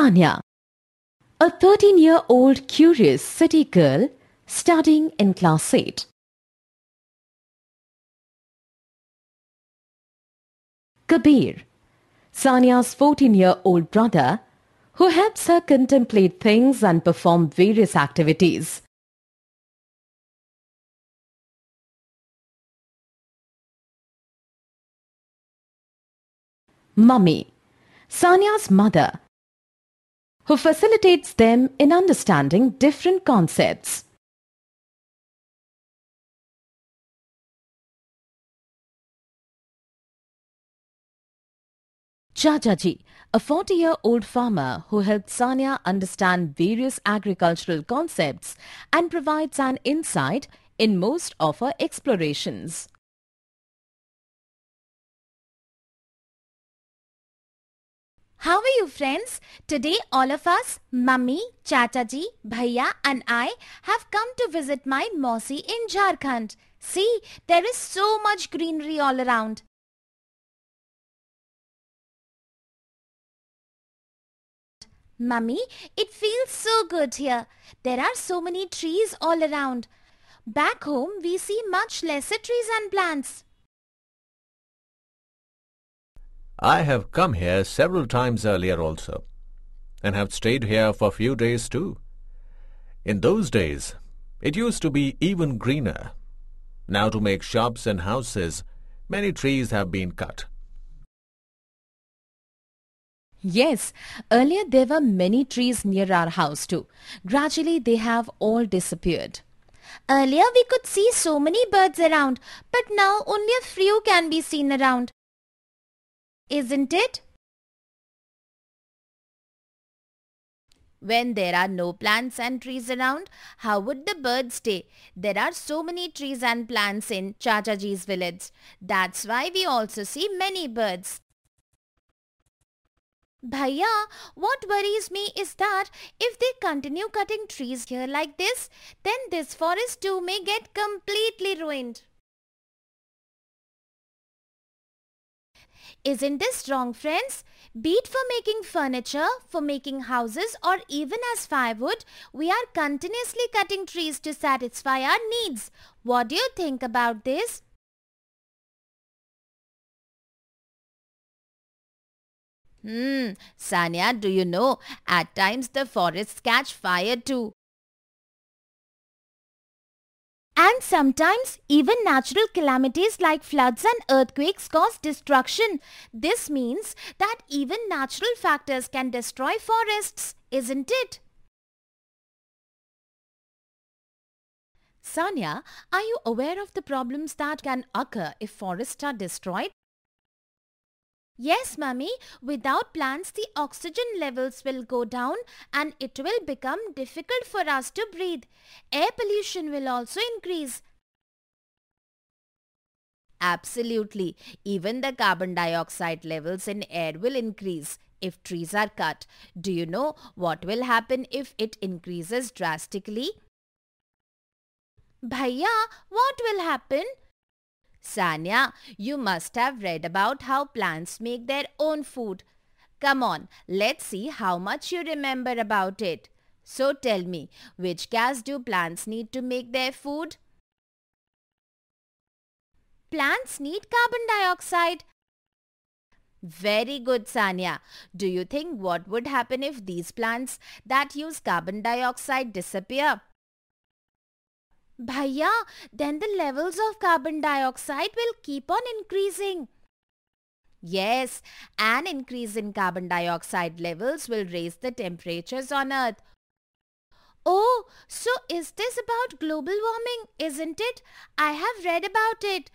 Tanya, a 13 year old curious city girl studying in class 8. Kabir, Sanya's 14 year old brother, who helps her contemplate things and perform various activities. Mummy, Sanya's mother, who facilitates them in understanding different concepts. Chajaji, a 40-year-old farmer who helped Sanya understand various agricultural concepts and provides an insight in most of her explorations. How are you friends? Today all of us, Mummy, Chataji, Bhaiya and I have come to visit my Mossy in Jharkhand. See, there is so much greenery all around. Mummy, it feels so good here. There are so many trees all around. Back home we see much lesser trees and plants. I have come here several times earlier also, and have stayed here for a few days too. In those days, it used to be even greener. Now to make shops and houses, many trees have been cut. Yes, earlier there were many trees near our house too. Gradually they have all disappeared. Earlier we could see so many birds around, but now only a few can be seen around isn't it? When there are no plants and trees around, how would the birds stay? There are so many trees and plants in Chachaji's village. That's why we also see many birds. Bhaiya, what worries me is that if they continue cutting trees here like this, then this forest too may get completely ruined. Isn't this wrong friends? Be it for making furniture, for making houses or even as firewood, we are continuously cutting trees to satisfy our needs. What do you think about this? Hmm, Sanya, do you know, at times the forests catch fire too. And sometimes even natural calamities like floods and earthquakes cause destruction. This means that even natural factors can destroy forests, isn't it? Sanya, are you aware of the problems that can occur if forests are destroyed? Yes, mummy. Without plants, the oxygen levels will go down and it will become difficult for us to breathe. Air pollution will also increase. Absolutely. Even the carbon dioxide levels in air will increase if trees are cut. Do you know what will happen if it increases drastically? Bhaiya, what will happen? Sanya, you must have read about how plants make their own food. Come on, let's see how much you remember about it. So tell me, which gas do plants need to make their food? Plants need carbon dioxide. Very good Sanya. Do you think what would happen if these plants that use carbon dioxide disappear? Bhaiya, then the levels of carbon dioxide will keep on increasing. Yes, an increase in carbon dioxide levels will raise the temperatures on Earth. Oh, so is this about global warming, isn't it? I have read about it.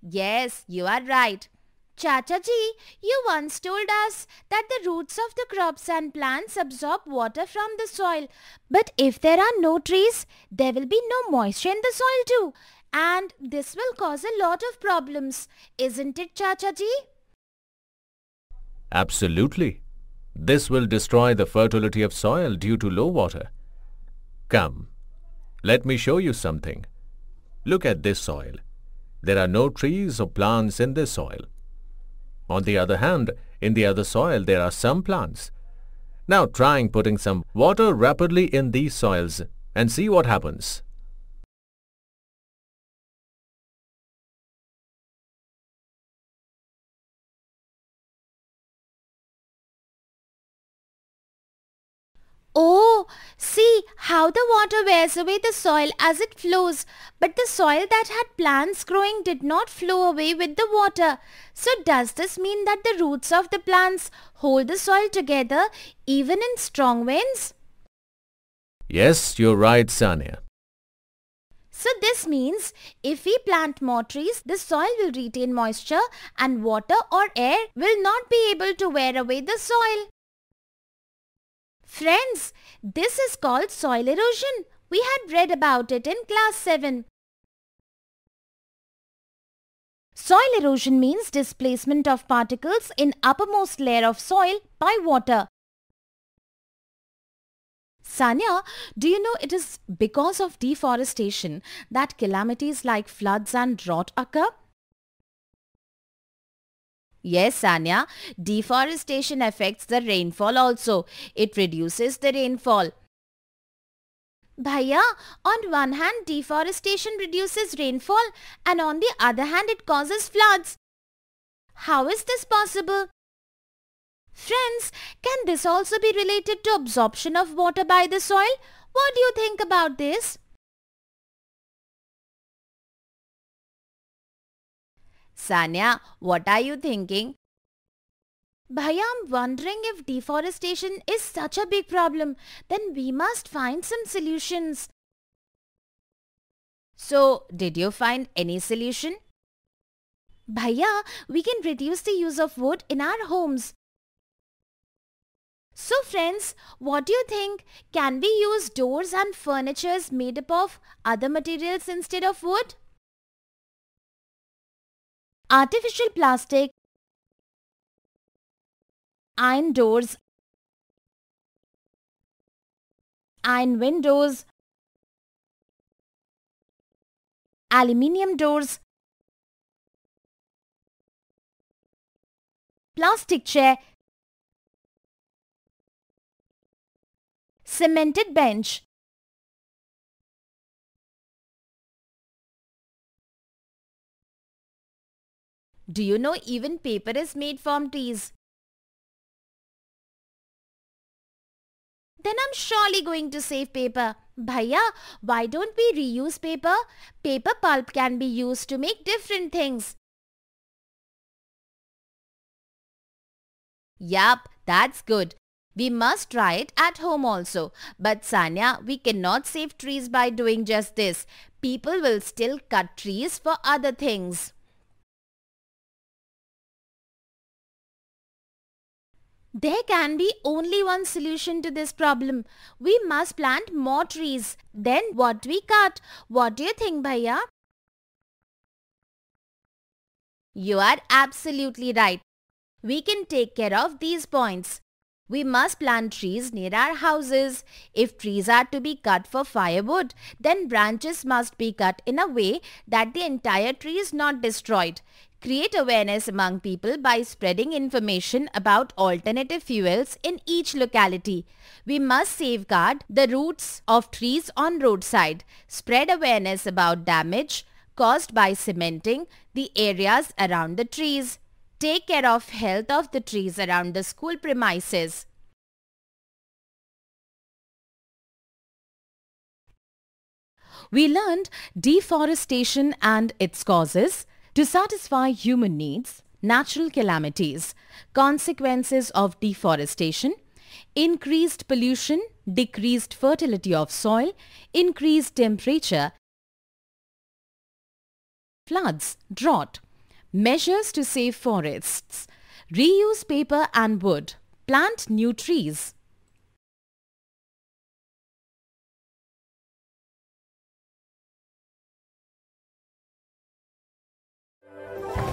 Yes, you are right. Ji, you once told us that the roots of the crops and plants absorb water from the soil. But if there are no trees, there will be no moisture in the soil too. And this will cause a lot of problems, isn't it Ji? Absolutely. This will destroy the fertility of soil due to low water. Come, let me show you something. Look at this soil. There are no trees or plants in this soil. On the other hand, in the other soil there are some plants. Now trying putting some water rapidly in these soils and see what happens. Oh see how the water wears away the soil as it flows. But the soil that had plants growing did not flow away with the water. So does this mean that the roots of the plants hold the soil together even in strong winds? Yes, you're right, Sanya. So this means if we plant more trees, the soil will retain moisture and water or air will not be able to wear away the soil. Friends, this is called soil erosion. We had read about it in class 7. Soil erosion means displacement of particles in uppermost layer of soil by water. Sanya, do you know it is because of deforestation that calamities like floods and drought occur? Yes, Sanya, deforestation affects the rainfall also. It reduces the rainfall. Bhaiya, on one hand deforestation reduces rainfall and on the other hand it causes floods. How is this possible? Friends, can this also be related to absorption of water by the soil? What do you think about this? Sanya, what are you thinking? Bhaiya, I'm wondering if deforestation is such a big problem, then we must find some solutions. So, did you find any solution? Bhaiya, we can reduce the use of wood in our homes. So friends, what do you think? Can we use doors and furnitures made up of other materials instead of wood? Artificial plastic, iron doors, iron windows, aluminium doors, plastic chair, cemented bench. Do you know even paper is made from trees? Then I'm surely going to save paper. Bhaiya, why don't we reuse paper? Paper pulp can be used to make different things. Yup, that's good. We must try it at home also. But Sanya, we cannot save trees by doing just this. People will still cut trees for other things. There can be only one solution to this problem. We must plant more trees. Then what we cut? What do you think, Bhaiya? You are absolutely right. We can take care of these points. We must plant trees near our houses. If trees are to be cut for firewood, then branches must be cut in a way that the entire tree is not destroyed. Create awareness among people by spreading information about alternative fuels in each locality. We must safeguard the roots of trees on roadside, spread awareness about damage caused by cementing the areas around the trees, take care of health of the trees around the school premises. We learned deforestation and its causes, to satisfy human needs, natural calamities, consequences of deforestation, increased pollution, decreased fertility of soil, increased temperature, floods, drought, measures to save forests, reuse paper and wood, plant new trees. Thank you